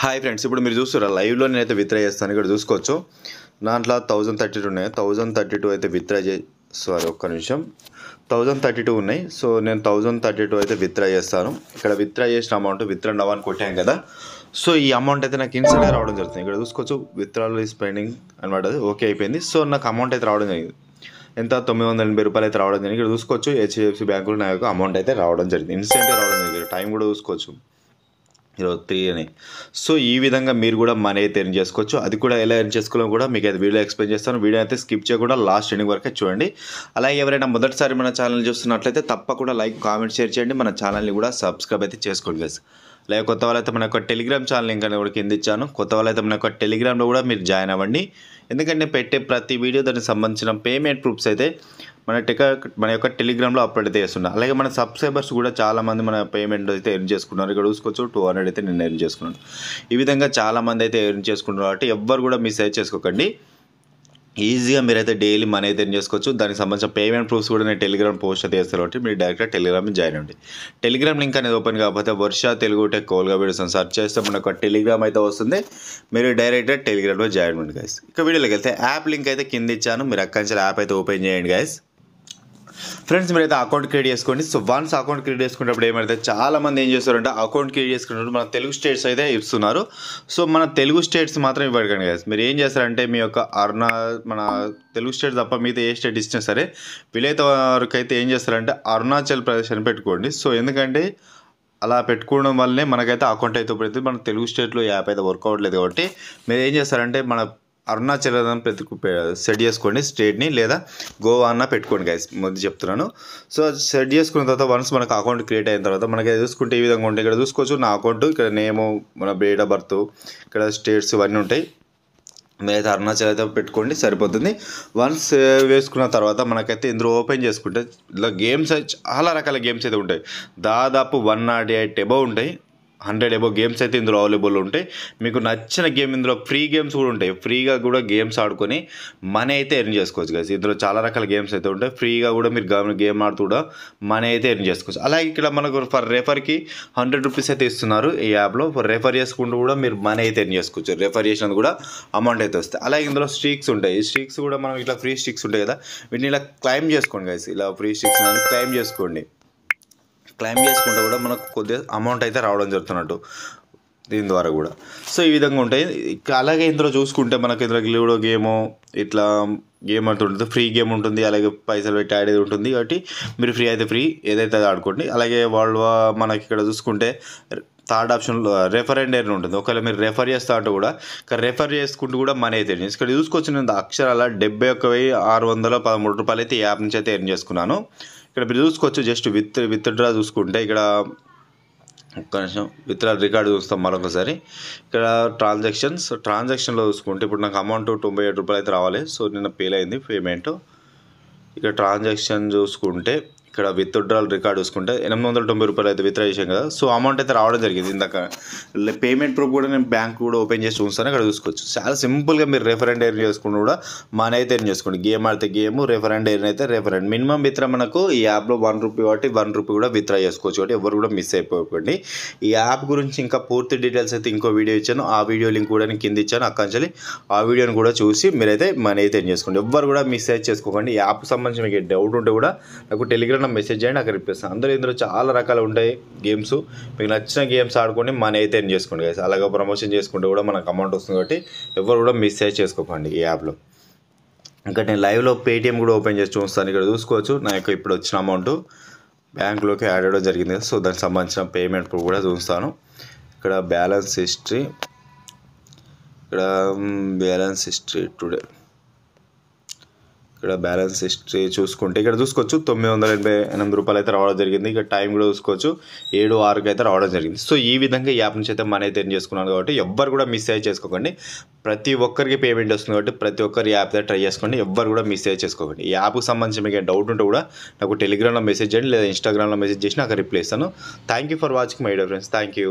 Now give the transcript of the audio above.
hi friends ఇప్పుడు మీరు చూస్తారా లైవ్లో నేనైతే విత్డ్రా చేస్తాను ఇక్కడ చూసుకోవచ్చు దాంట్లో థౌజండ్ థర్టీ టూ ఉన్నాయి థౌజండ్ థర్టీ టూ అయితే విత్డ్రా చే సారీ ఒక్క నిమిషం థౌజండ్ థర్టీ టూ ఉన్నాయి సో నేను థౌజండ్ థర్టీ టూ అయితే విత్డ్రా చేస్తాను ఇక్కడ విత్డ్రా చేసిన అమౌంట్ విత్డ్రా అవ్వని కొట్టాను కదా సో ఈ అమౌంట్ అయితే నాకు ఇన్స్టెంట్గా రావడం జరుగుతుంది ఇక్కడ చూసుకోవచ్చు విత్డ్రాలో ఈ స్పెండింగ్ అనమాట ఓకే అయిపోయింది సో నాకు అమౌంట్ అయితే రావడం జరిగింది ఎంత తొమ్మిది వందల ఎనభై రూపాయలు అయితే రావడం జరిగింది ఇక్కడ చూసుకోవచ్చు హెచ్డిఎఫ్సి బ్యాంకులో నా యొక్క అమౌంట్ అయితే రావడం జరిగింది ఇన్స్టెంట్గా రావడం జరిగింది టైం కూడా చూసుకోవచ్చు ఈరోజు త్రీ అని సో ఈ విధంగా మీరు కూడా మనీ అయితే ఎర్న్ చేసుకోవచ్చు అది కూడా ఎలా ఎర్న్ చేసుకోవాలో కూడా మీకు అయితే వీడియో ఎక్స్ప్లెయిన్ చేస్తాను వీడియో అయితే స్కిప్ చేయకుండా లాస్ట్ ఎండింగ్ వరకే చూడండి అలాగే ఎవరైనా మొదటిసారి మన ఛానల్ చూస్తున్నట్లయితే తప్పకుండా లైక్ కామెంట్ షేర్ చేయండి మన ఛానల్ని కూడా సబ్స్క్రైబ్ అయితే చేసుకోండి గైస్ లేక కొత్త వాళ్ళైతే మన యొక్క టెలిగ్రామ్ ఛానల్ ఇంకా అనేది కూడా కింద ఇచ్చాను కొత్త వాళ్ళైతే మన యొక్క టెలిగ్రామ్లో కూడా మీరు జాయిన్ అవ్వండి ఎందుకంటే పెట్టే ప్రతి వీడియో దానికి సంబంధించిన పేమెంట్ ప్రూఫ్స్ అయితే మన టెక మన యొక్క టెలిగ్రామ్లో అప్లోడ్ అయితే చేస్తున్నారు అలాగే మన సబ్స్క్రైబర్స్ కూడా చాలామంది మన పేమెంట్ అయితే ఎర్న్ చేసుకున్నారు ఇక్కడ చూసుకోవచ్చు టూ హండ్రెడ్ అయితే నేను ఎర్న్ చేసుకున్నాను ఈ విధంగా చాలామంది అయితే ఎర్న్ చేసుకుంటున్నారు కాబట్టి ఎవ్వరు కూడా మిస్ అయితే చేసుకోకండి ఈజీగా మీరైతే డైలీ మనీ అయితే చేసుకోవచ్చు దానికి సంబంధించిన పేమెంట్ ప్రూఫ్స్ కూడా నేను టెలిగ్రామ్ పోస్ట్ అయితే చేస్తాను కాబట్టి మీరు డైరెక్ట్గా టెలిగ్రామ్ జాయిన్ అండి టెలిగ్రామ్ లింక్ అనేది ఓపెన్ కాకపోతే వర్ష తెలుగు టెక్ కోల్గా వీడియోస్ సెర్చ్ చేస్తే మనకు టెలిగ్రామ్ అయితే వస్తుంది మీరు డైరెక్ట్గా టెలిగ్రామ్లో జాయిన్ అవ్వండి గైస్ ఇక వీడియోలోకి వెళ్తే యాప్ లింక్ అయితే కింద ఇచ్చాను మీరు అక్కడి నుంచి యాప్ అయితే ఓపెన్ చేయండి గైస్ ఫ్రెండ్స్ మీరు అయితే అకౌంట్ క్రియేట్ చేసుకోండి సో వన్స్ అకౌంట్ క్రియేట్ చేసుకునేటప్పుడు ఏమైతే చాలా మంది ఏం చేస్తారంటే అకౌంట్ క్రియేట్ చేసుకున్నప్పుడు మన తెలుగు స్టేట్స్ అయితే ఇస్తున్నారు సో మన తెలుగు స్టేట్స్ మాత్రం ఇవ్వకండి కదా మీరు ఏం చేస్తారంటే మీ యొక్క అరుణా మన తెలుగు స్టేట్ తప్ప మీద ఏ స్టేట్ ఇచ్చినా సరే వీలైతే వరకు అయితే ఏం చేస్తారంటే అరుణాచల్ ప్రదేశ్ అని పెట్టుకోండి సో ఎందుకంటే అలా పెట్టుకోవడం వల్లనే మనకైతే అకౌంట్ అయితే ఇప్పుడు మన తెలుగు స్టేట్లో యాప్ అయితే వర్క్ అవ్వట్లేదు కాబట్టి మీరు ఏం చేస్తారంటే మన అరుణాచలం అని ప్రతికు సెట్ చేసుకోండి స్టేట్ని లేదా గోవా అన్న పెట్టుకోండి గైస్ ముందు చెప్తున్నాను సో సెట్ చేసుకున్న తర్వాత వన్స్ మనకు అకౌంట్ క్రియేట్ అయిన తర్వాత మనకి చూసుకుంటే ఈ విధంగా ఉంటాయి ఇక్కడ చూసుకోవచ్చు నా అకౌంట్ ఇక్కడ నేము మన డేట్ ఆఫ్ బర్త్ ఇక్కడ స్టేట్స్ ఇవన్నీ ఉంటాయి మీరైతే అరుణాచల్ అయితే పెట్టుకోండి సరిపోతుంది వన్స్ uh, వేసుకున్న తర్వాత మనకైతే ఇందులో ఓపెన్ చేసుకుంటే ఇలా గేమ్స్ చాలా రకాల గేమ్స్ అయితే ఉంటాయి దాదాపు వన్ నాట్ ఎయిట్ ఎబో ఉంటాయి హండ్రెడ్ ఎబో గేమ్స్ అయితే ఇందులో అవైలబుల్ ఉంటాయి మీకు నచ్చిన గేమ్ ఇందులో ఫ్రీ గేమ్స్ కూడా ఉంటాయి ఫ్రీగా కూడా గేమ్స్ ఆడుకొని మనీ అయితే ఎర్న్ చేసుకోవచ్చు కదా ఇందులో చాలా రకాల గేమ్స్ అయితే ఉంటాయి ఫ్రీగా కూడా మీరు గేమ్ ఆడుతూ కూడా మనీ అయితే ఎర్న్ చేసుకోవచ్చు అలాగే ఇక్కడ మనకు ఫర్ రెఫర్కి హండ్రెడ్ రూపీస్ అయితే ఇస్తున్నారు ఈ యాప్లో రెఫర్ చేసుకుంటూ కూడా మీరు మనీ అయితే ఎర్న్ చేసుకోవచ్చు రెఫర్ చేసినందుకు కూడా అమౌంట్ అయితే వస్తాయి అలాగే ఇందులో స్ట్రీక్స్ ఉంటాయి స్ట్రీక్స్ కూడా మనం ఇట్లా ఫ్రీ స్ట్రిక్స్ ఉంటాయి కదా వీటిని ఇలా క్లైమ్ చేసుకోండి కదా ఇలా ఫ్రీ స్ట్రిక్స్ క్లైమ్ చేసుకోండి క్లైమ్ చేసుకుంటే కూడా మనకు కొద్దిగా అమౌంట్ అయితే రావడం జరుగుతున్నట్టు దీని ద్వారా కూడా సో ఈ విధంగా ఉంటాయి అలాగే ఇందులో చూసుకుంటే మనకి ఇందులో లూడో గేము ఇట్లా గేమ్ ఉంటుంది ఫ్రీ గేమ్ ఉంటుంది అలాగే పైసలు పెట్టి ఆడేది ఉంటుంది కాబట్టి మీరు ఫ్రీ అయితే ఫ్రీ ఏదైతే ఆడుకోండి అలాగే వాళ్ళు మనకి ఇక్కడ చూసుకుంటే థర్డ్ ఆప్షన్లో రెఫర్ అండ్ ఎర్న్ ఉంటుంది ఒకవేళ మీరు రెఫర్ చేస్తా అంటే కూడా ఇక్కడ రెఫర్ చేసుకుంటూ కూడా మనీ అయితే ఇక్కడ చూసుకొచ్చిన అక్షరాల డెబ్బై ఒక్క వెయ్యి ఆరు వందల పదమూడు రూపాయలు అయితే ఈ యాప్ నుంచి అయితే ఎర్న్ చేసుకున్నాను ఇక్కడ మీరు చూసుకోవచ్చు జస్ట్ విత్ విత్ డ్రా చూసుకుంటే ఇక్కడ ఒక్క నిమిషం విత్ రికార్డు చూస్తాం మరొకసారి ఇక్కడ ట్రాన్సాక్షన్స్ ట్రాన్సాక్షన్లో చూసుకుంటే ఇప్పుడు నాకు అమౌంట్ తొంభై ఏడు రూపాయలు అయితే రావాలి సో నిన్న పేలైంది అయింది పేమెంట్ ఇక్కడ ట్రాన్సాక్షన్ చూసుకుంటే ఇక్కడ విత్ డ్రాల్ రికార్డ్ చూసుకుంటే ఎనిమిది వందల తొంభై రూపాయలు అయితే విత్డ్రా చేసాం కదా సో అమౌంట్ అయితే రావడం జరిగింది ఇందాక పేమెంట్ ప్రూఫ్ కూడా నేను బ్యాంక్ కూడా ఓపెన్ చేసి చూస్తాను అక్కడ చూసుకోవచ్చు చాలా సింపుల్గా మీరు రెఫరెండ్ ఎయిర్ చేసుకుని కూడా మన అయితే ఎయిర్ చేసుకోండి గేమ్ ఆడితే గేమ్ రెఫరెండ్ ఎయిర్ అయితే రెఫరెండ్ మినిమం విత్డ్రా మనకు ఈ యాప్లో వన్ రూపీ కాబట్టి వన్ రూపీ కూడా విత్డ్రా చేసుకోవచ్చు కాబట్టి ఎవరు కూడా మిస్ అయిపోకండి ఈ యాప్ గురించి ఇంకా పూర్తి డీటెయిల్స్ అయితే ఇంకో వీడియో ఇచ్చాను ఆ వీడియో లింక్ కూడా నేను కింద ఇచ్చాను అక్కడి ఆ వీడియోని కూడా చూసి మీరైతే మనీ అయితే ఎయిర్ చేసుకోండి ఎవ్వరు కూడా మిస్ చేసుకోకండి యాప్ సంబంధించి మీకు డౌట్ ఉంటే కూడా నాకు టెలిగ్రామ్ తప్పకుండా మెసేజ్ చేయండి నాకు ఇప్పిస్తాను అందరూ ఇందులో చాలా రకాలు ఉంటాయి గేమ్స్ మీకు నచ్చిన గేమ్స్ ఆడుకొని మన అయితే ఎన్ చేసుకోండి కదా అలాగే ప్రమోషన్ చేసుకుంటే కూడా మనకు అమౌంట్ వస్తుంది కాబట్టి ఎవరు కూడా మిస్ అయితే చేసుకోకండి ఈ యాప్లో ఇంకా నేను లైవ్లో పేటిఎం కూడా ఓపెన్ చేసి చూస్తాను ఇక్కడ చూసుకోవచ్చు నా యొక్క ఇప్పుడు వచ్చిన అమౌంట్ బ్యాంక్లోకి యాడ్ అవ్వడం జరిగింది సో దానికి సంబంధించిన పేమెంట్ కూడా చూస్తాను ఇక్కడ బ్యాలెన్స్ హిస్టరీ ఇక్కడ బ్యాలెన్స్ హిస్టరీ టుడే ఇక్కడ బ్యాలెన్స్ హిస్టరీ చూసుకుంటే ఇక్కడ చూసుకోవచ్చు తొమ్మిది వందల ఎనభై ఎనిమిది రూపాయలు అయితే రావడం జరిగింది ఇక్కడ టైం కూడా చూసుకోవచ్చు ఏడు ఆరుకి అయితే రావడం జరిగింది సో ఈ విధంగా యాప్ నుంచి అయితే మనీ అయితే ఎర్న్ చేసుకున్నాను కాబట్టి ఎవ్వరు కూడా మిస్ అయ్యి చేసుకోకండి ప్రతి ఒక్కరికి పేమెంట్ వస్తుంది కాబట్టి ప్రతి ఒక్కరి యాప్ అయితే ట్రై చేసుకోండి ఎవ్వరు కూడా మిస్ అయ్యి చేసుకోకండి ఈ యాప్కి సంబంధించి మీకు డౌట్ ఉంటే కూడా నాకు టెలిగ్రామ్లో మెసేజ్ చేయండి లేదా ఇన్స్టాగ్రామ్లో మెసేజ్ చేసి నాకు రిప్లై ఇస్తాను thank you for watching my dear friends thank you